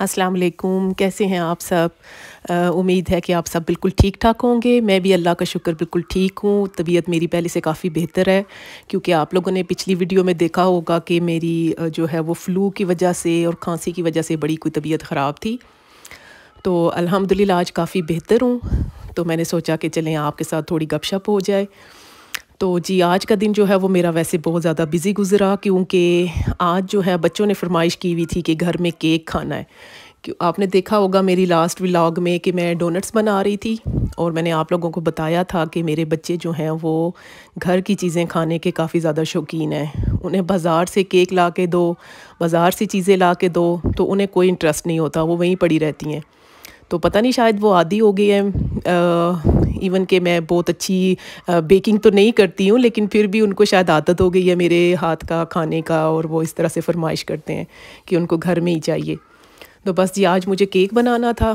अस्सलाम वालेकुम कैसे हैं आप सब उम्मीद है कि आप सब बिल्कुल ठीक ठाक होंगे मैं भी अल्लाह का शुक्र बिल्कुल ठीक हूँ तबीयत मेरी पहले से काफ़ी बेहतर है क्योंकि आप लोगों ने पिछली वीडियो में देखा होगा कि मेरी जो है वो फ़्लू की वजह से और खांसी की वजह से बड़ी कोई तबीयत ख़राब थी तो अल्हम्दुलिल्लाह आज काफ़ी बेहतर हूँ तो मैंने सोचा कि चलें आपके साथ थोड़ी गपशप हो जाए तो जी आज का दिन जो है वो मेरा वैसे बहुत ज़्यादा बिज़ी गुजरा क्योंकि आज जो है बच्चों ने फरमाइश की हुई थी कि घर में केक खाना है क्यों आपने देखा होगा मेरी लास्ट व्लॉग में कि मैं डोनट्स बना रही थी और मैंने आप लोगों को बताया था कि मेरे बच्चे जो हैं वो घर की चीज़ें खाने के काफ़ी ज़्यादा शौकीन हैं उन्हें बाज़ार से केक ला के दो बाज़ार से चीज़ें ला के दो तो उन्हें कोई इंटरेस्ट नहीं होता वो वहीं पड़ी रहती हैं तो पता नहीं शायद वो आदि हो गई है इवन कि मैं बहुत अच्छी बेकिंग तो नहीं करती हूँ लेकिन फिर भी उनको शायद आदत हो गई है मेरे हाथ का खाने का और वो इस तरह से फरमाइश करते हैं कि उनको घर में ही चाहिए तो बस जी आज मुझे केक बनाना था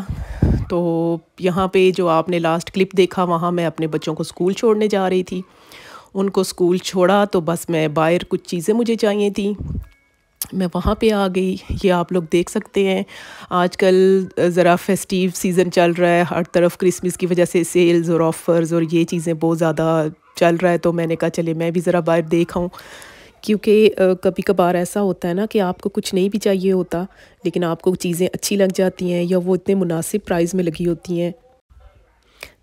तो यहाँ पे जो आपने लास्ट क्लिप देखा वहाँ मैं अपने बच्चों को स्कूल छोड़ने जा रही थी उनको स्कूल छोड़ा तो बस मैं बाहर कुछ चीज़ें मुझे चाहिए थी मैं वहाँ पे आ गई ये आप लोग देख सकते हैं आजकल ज़रा फेस्टिव सीज़न चल रहा है हर तरफ क्रिसमस की वजह से सेल्स और ऑफ़र्स और ये चीज़ें बहुत ज़्यादा चल रहा है तो मैंने कहा चले मैं भी ज़रा बाहर देखाऊँ क्योंकि कभी कभार ऐसा होता है ना कि आपको कुछ नहीं भी चाहिए होता लेकिन आपको चीज़ें अच्छी लग जाती हैं या वो इतने मुनासिब प्राइस में लगी होती हैं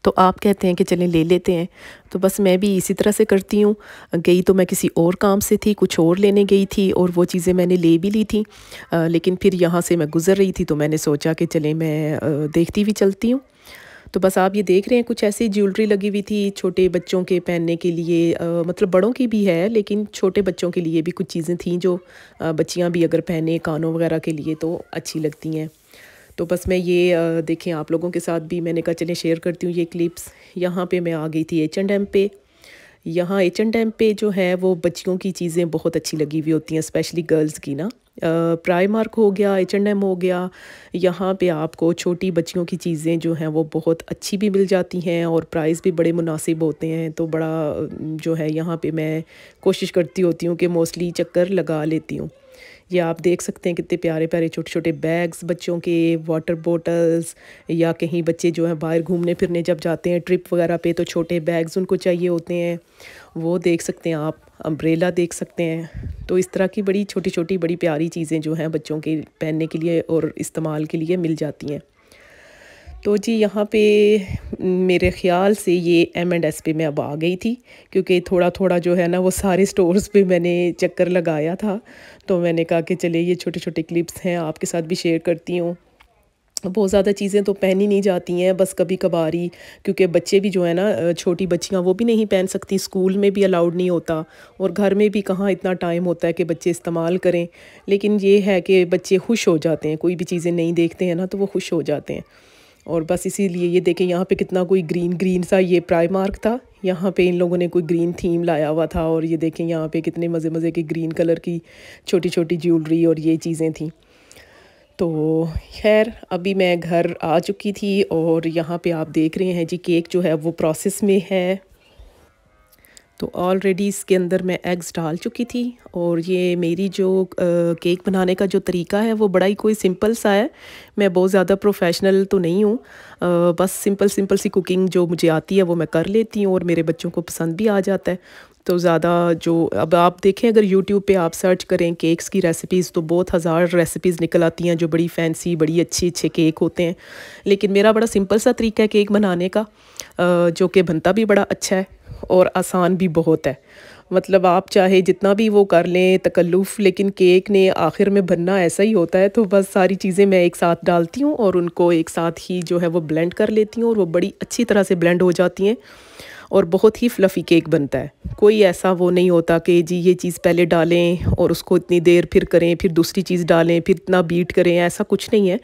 तो आप कहते हैं कि चलें ले लेते हैं तो बस मैं भी इसी तरह से करती हूँ गई तो मैं किसी और काम से थी कुछ और लेने गई थी और वो चीज़ें मैंने ले भी ली थी आ, लेकिन फिर यहाँ से मैं गुज़र रही थी तो मैंने सोचा कि चलें मैं देखती भी चलती हूँ तो बस आप ये देख रहे हैं कुछ ऐसी ज्वेलरी लगी हुई थी छोटे बच्चों के पहनने के लिए आ, मतलब बड़ों की भी है लेकिन छोटे बच्चों के लिए भी कुछ चीज़ें थी जो बच्चियाँ भी अगर पहने कानों वगैरह के लिए तो अच्छी लगती हैं तो बस मैं ये देखें आप लोगों के साथ भी मैंने कहा चलें शेयर करती हूँ ये क्लिप्स यहाँ पे मैं आ गई थी एच एंड एम पे यहाँ एच एंड एम पे जो है वो बच्चियों की चीज़ें बहुत अच्छी लगी हुई होती हैं स्पेशली गर्ल्स की ना प्राइमार्क हो गया एच एंड एम हो गया यहाँ पे आपको छोटी बच्चियों की चीज़ें जो हैं वो बहुत अच्छी भी मिल जाती हैं और प्राइस भी बड़े मुनासिब होते हैं तो बड़ा जो है यहाँ पे मैं कोशिश करती होती हूँ कि मोस्टली चक्कर लगा लेती हूँ ये आप देख सकते हैं कितने प्यारे प्यारे छोटे छोटे बैग्स बच्चों के वाटर बॉटल्स या कहीं बच्चे जो हैं बाहर घूमने फिरने जब जाते हैं ट्रिप वगैरह पे तो छोटे बैग्स उनको चाहिए होते हैं वो देख सकते हैं आप अम्ब्रेला देख सकते हैं तो इस तरह की बड़ी छोटी छोटी बड़ी प्यारी चीज़ें जो हैं बच्चों के पहनने के लिए और इस्तेमाल के लिए मिल जाती हैं तो जी यहाँ पे मेरे ख़्याल से ये एम एंड एस पे मैं अब आ गई थी क्योंकि थोड़ा थोड़ा जो है ना वो सारे स्टोर्स पे मैंने चक्कर लगाया था तो मैंने कहा कि चले ये छोटे छोटे क्लिप्स हैं आपके साथ भी शेयर करती हूँ बहुत ज़्यादा चीज़ें तो पहनी नहीं जाती हैं बस कभी कभार ही क्योंकि बच्चे भी जो है ना छोटी बच्चियाँ वो भी नहीं पहन सकती स्कूल में भी अलाउड नहीं होता और घर में भी कहाँ इतना टाइम होता है कि बच्चे इस्तेमाल करें लेकिन ये है कि बच्चे खुश हो जाते हैं कोई भी चीज़ें नहीं देखते हैं ना तो वो खुश हो जाते हैं और बस इसीलिए ये देखें यहाँ पे कितना कोई ग्रीन ग्रीन सा ये प्राइमार्क था यहाँ पे इन लोगों ने कोई ग्रीन थीम लाया हुआ था और ये देखें यहाँ पे कितने मज़े मज़े की ग्रीन कलर की छोटी छोटी ज्वेलरी और ये चीज़ें थी तो खैर अभी मैं घर आ चुकी थी और यहाँ पे आप देख रहे हैं जी केक जो है वो प्रोसेस में है तो ऑलरेडी इसके अंदर मैं एग्स डाल चुकी थी और ये मेरी जो केक बनाने का जो तरीका है वो बड़ा ही कोई सिंपल सा है मैं बहुत ज़्यादा प्रोफेशनल तो नहीं हूँ बस सिंपल सिंपल सी कुकिंग जो मुझे आती है वो मैं कर लेती हूँ और मेरे बच्चों को पसंद भी आ जाता है तो ज़्यादा जो अब आप देखें अगर यूट्यूब पे आप सर्च करें केक्स की रेसिपीज़ तो बहुत हज़ार रेसिपीज़ निकल आती हैं जो बड़ी फैंसी बड़ी अच्छी अच्छे केक होते हैं लेकिन मेरा बड़ा सिंपल सा तरीका है केक बनाने का जो कि बनता भी बड़ा अच्छा है और आसान भी बहुत है मतलब आप चाहे जितना भी वो कर लें तकल्लुफ़ लेकिन केक ने आखिर में बनना ऐसा ही होता है तो बस सारी चीज़ें मैं एक साथ डालती हूँ और उनको एक साथ ही जो है वो ब्लेंड कर लेती हूँ और वो बड़ी अच्छी तरह से ब्लेंड हो जाती हैं और बहुत ही फ्लफ़ी केक बनता है कोई ऐसा वो नहीं होता कि जी ये चीज़ पहले डालें और उसको इतनी देर फिर करें फिर दूसरी चीज़ डालें फिर इतना बीट करें ऐसा कुछ नहीं है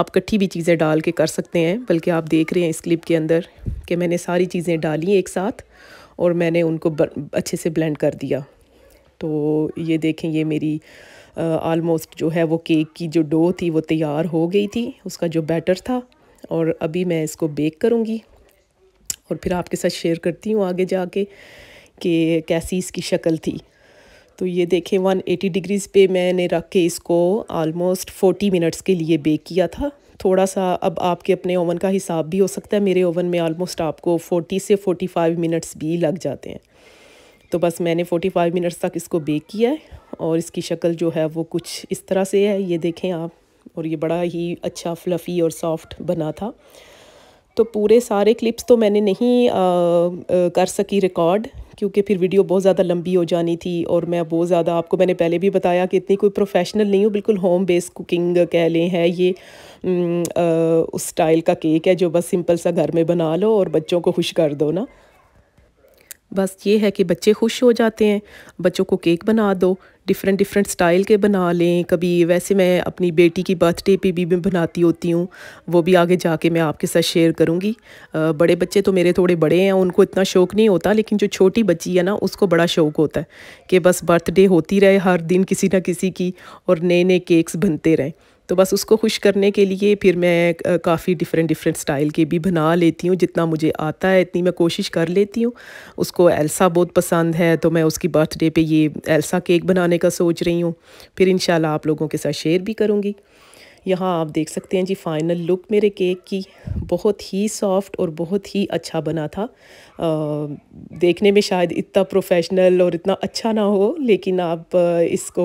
आप कट्ठी भी चीज़ें डाल के कर सकते हैं बल्कि आप देख रहे हैं इस क्लिप के अंदर कि मैंने सारी चीज़ें डाली एक साथ और मैंने उनको अच्छे से ब्लेंड कर दिया तो ये देखें ये मेरी आलमोस्ट जो है वो केक की जो डो थी वो तैयार हो गई थी उसका जो बैटर था और अभी मैं इसको बेक करूँगी और फिर आपके साथ शेयर करती हूँ आगे जाके कि कैसी इसकी शक्ल थी तो ये देखें 180 डिग्रीज़ पे मैंने रख के इसको आलमोस्ट 40 मिनट्स के लिए बेक किया था थोड़ा सा अब आपके अपने ओवन का हिसाब भी हो सकता है मेरे ओवन में ऑलमोस्ट आपको 40 से 45 मिनट्स भी लग जाते हैं तो बस मैंने 45 मिनट्स तक इसको बेक किया है और इसकी शक्ल जो है वो कुछ इस तरह से है ये देखें आप और ये बड़ा ही अच्छा फ्लफ़ी और सॉफ्ट बना था तो पूरे सारे क्लिप्स तो मैंने नहीं आ, आ, कर सकी रिकॉर्ड क्योंकि फिर वीडियो बहुत ज़्यादा लंबी हो जानी थी और मैं बहुत ज़्यादा आपको मैंने पहले भी बताया कि इतनी कोई प्रोफेशनल नहीं हूँ बिल्कुल होम बेस कुकिंग कह लें है ये आ, उस स्टाइल का केक है जो बस सिंपल सा घर में बना लो और बच्चों को खुश कर दो ना बस ये है कि बच्चे खुश हो जाते हैं बच्चों को केक बना दो डिफरेंट डिफरेंट स्टाइल के बना लें कभी वैसे मैं अपनी बेटी की बर्थडे पे भी मैं बनाती होती हूँ वो भी आगे जाके मैं आपके साथ शेयर करूँगी बड़े बच्चे तो मेरे थोड़े बड़े हैं उनको इतना शौक़ नहीं होता लेकिन जो छोटी बच्ची है ना उसको बड़ा शौक़ होता है कि बस बर्थडे होती रहे हर दिन किसी ना किसी की और नए नए केक्स बनते रहें तो बस उसको खुश करने के लिए फिर मैं काफ़ी डिफरेंट डिफरेंट स्टाइल के भी बना लेती हूँ जितना मुझे आता है इतनी मैं कोशिश कर लेती हूँ उसको एल्सा बहुत पसंद है तो मैं उसकी बर्थडे पे ये एल्सा केक बनाने का सोच रही हूँ फिर इन आप लोगों के साथ शेयर भी करूँगी यहाँ आप देख सकते हैं जी फाइनल लुक मेरे केक की बहुत ही सॉफ्ट और बहुत ही अच्छा बना था आ, देखने में शायद इतना प्रोफेशनल और इतना अच्छा ना हो लेकिन आप इसको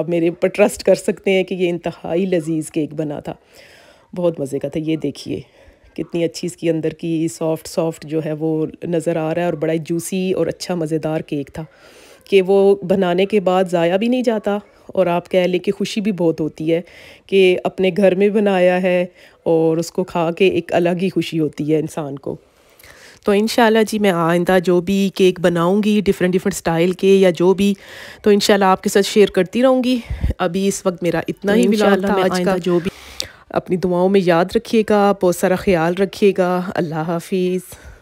आप मेरे ऊपर ट्रस्ट कर सकते हैं कि ये इंतहाई लजीज़ केक बना था बहुत मज़े का था ये देखिए कितनी अच्छी इसकी अंदर की सॉफ्ट सॉफ्ट जो है वो नज़र आ रहा है और बड़ा जूसी और अच्छा मज़ेदार केक था कि वो बनाने के बाद ज़ाया भी नहीं जाता और आप कह लें कि खुशी भी बहुत होती है कि अपने घर में बनाया है और उसको खा के एक अलग ही खुशी होती है इंसान को तो इन जी मैं आइंदा जो भी केक बनाऊँगी डिफरेंट डिफरेंट स्टाइल के या जो भी तो इन आपके साथ शेयर करती रहूँगी अभी इस वक्त मेरा इतना तो ही मिला था आज का जो भी अपनी दुआओं में याद रखिएगा बहुत सारा ख्याल रखिएगा अल्लाह हाफिज़